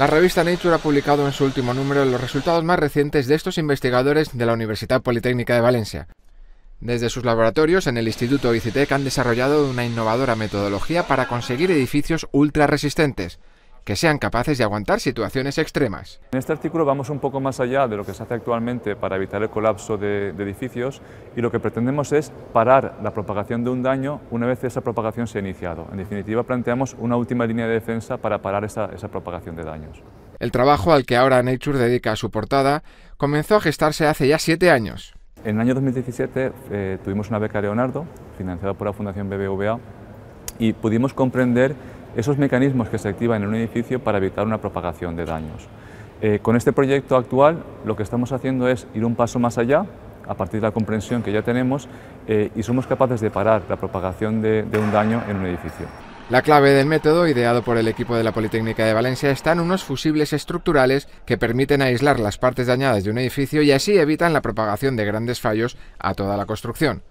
La revista Nature ha publicado en su último número los resultados más recientes de estos investigadores de la Universidad Politécnica de Valencia. Desde sus laboratorios en el Instituto ICITEC han desarrollado una innovadora metodología para conseguir edificios ultra resistentes que sean capaces de aguantar situaciones extremas. En este artículo vamos un poco más allá de lo que se hace actualmente para evitar el colapso de, edificios y lo que pretendemos es parar la propagación de un daño una vez esa propagación se ha iniciado. En definitiva, planteamos una última línea de defensa para parar esa, propagación de daños. El trabajo al que ahora Nature dedica su portada comenzó a gestarse hace ya siete años. En el año 2017 eh, tuvimos una beca Leonardo, financiada por la Fundación BBVA, y pudimos comprender esos mecanismos que se activan en un edificio para evitar una propagación de daños. Eh, con este proyecto actual lo que estamos haciendo es ir un paso más allá, a partir de la comprensión que ya tenemos, eh, y somos capaces de parar la propagación de, de un daño en un edificio. La clave del método, ideado por el equipo de la Politécnica de Valencia, están unos fusibles estructurales que permiten aislar las partes dañadas de un edificio y así evitan la propagación de grandes fallos a toda la construcción.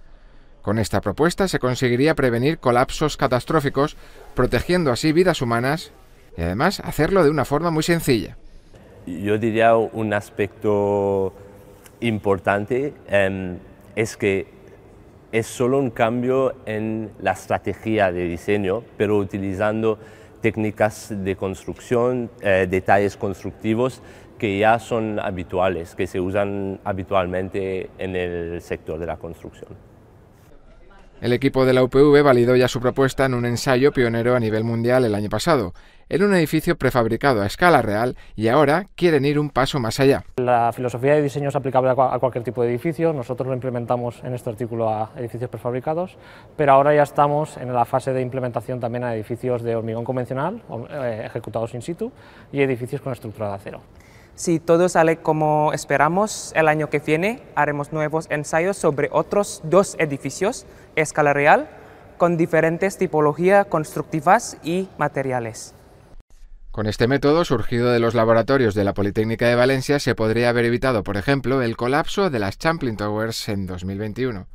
Con esta propuesta se conseguiría prevenir colapsos catastróficos, protegiendo así vidas humanas y además hacerlo de una forma muy sencilla. Yo diría un aspecto importante em, es que es solo un cambio en la estrategia de diseño, pero utilizando técnicas de construcción, eh, detalles constructivos que ya son habituales, que se usan habitualmente en el sector de la construcción. El equipo de la UPV validó ya su propuesta en un ensayo pionero a nivel mundial el año pasado, en un edificio prefabricado a escala real y ahora quieren ir un paso más allá. La filosofía de diseño es aplicable a cualquier tipo de edificio, nosotros lo implementamos en este artículo a edificios prefabricados, pero ahora ya estamos en la fase de implementación también a edificios de hormigón convencional, eh, ejecutados in situ, y edificios con estructura de acero. Si todo sale como esperamos, el año que viene haremos nuevos ensayos sobre otros dos edificios escala real con diferentes tipologías constructivas y materiales. Con este método, surgido de los laboratorios de la Politécnica de Valencia, se podría haber evitado, por ejemplo, el colapso de las Champlain Towers en 2021.